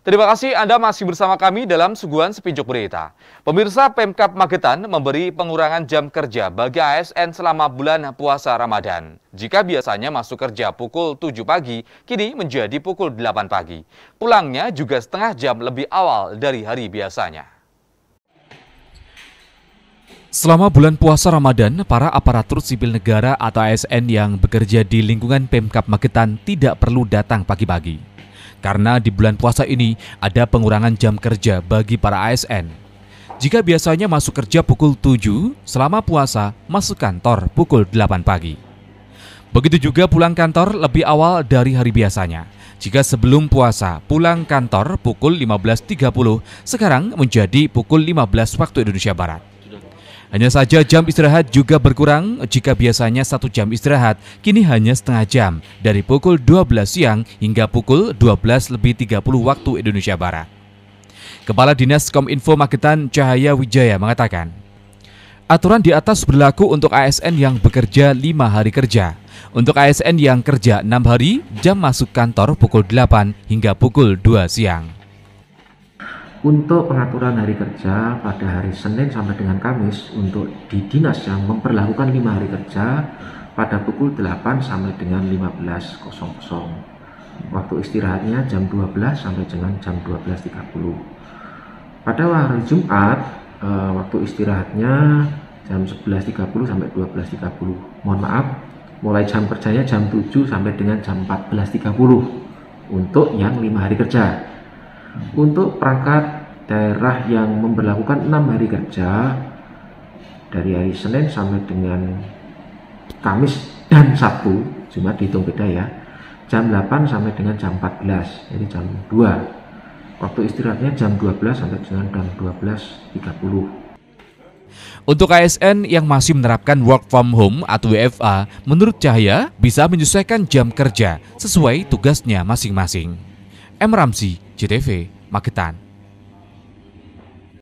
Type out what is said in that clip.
Terima kasih Anda masih bersama kami dalam Suguhan Sepinjuk Berita. Pemirsa Pemkap Magetan memberi pengurangan jam kerja bagi ASN selama bulan puasa Ramadan. Jika biasanya masuk kerja pukul 7 pagi, kini menjadi pukul 8 pagi. Pulangnya juga setengah jam lebih awal dari hari biasanya. Selama bulan puasa Ramadan, para aparatur sipil negara atau ASN yang bekerja di lingkungan Pemkap Magetan tidak perlu datang pagi-pagi. Karena di bulan puasa ini ada pengurangan jam kerja bagi para ASN. Jika biasanya masuk kerja pukul 7, selama puasa masuk kantor pukul 8 pagi. Begitu juga pulang kantor lebih awal dari hari biasanya. Jika sebelum puasa pulang kantor pukul 15.30, sekarang menjadi pukul 15 waktu Indonesia Barat. Hanya saja jam istirahat juga berkurang jika biasanya satu jam istirahat, kini hanya setengah jam dari pukul 12 siang hingga pukul 12 lebih 30 waktu Indonesia Barat. Kepala Dinas Kominfo Magetan Cahaya Wijaya mengatakan, Aturan di atas berlaku untuk ASN yang bekerja 5 hari kerja. Untuk ASN yang kerja 6 hari, jam masuk kantor pukul 8 hingga pukul 2 siang. Untuk pengaturan hari kerja pada hari Senin sampai dengan Kamis untuk di dinas yang memperlakukan 5 hari kerja pada pukul 8 sampai dengan 15.00. Waktu istirahatnya jam 12 sampai dengan jam 12.30. Pada hari Jumat eh, waktu istirahatnya jam 11.30 sampai 12.30. Mohon maaf, mulai jam kerjanya jam 7 sampai dengan jam 14.30 untuk yang 5 hari kerja. Untuk perangkat daerah yang memperlakukan enam hari kerja dari hari Senin sampai dengan Kamis dan Sabtu, cuma dihitung beda ya, jam 8 sampai dengan jam 14, jadi jam 2. Waktu istirahatnya jam 12 sampai dengan jam 12.30. Untuk ASN yang masih menerapkan work from home atau WFA, menurut Cahaya bisa menyesuaikan jam kerja sesuai tugasnya masing-masing. M. Ramsi, JTV Magetan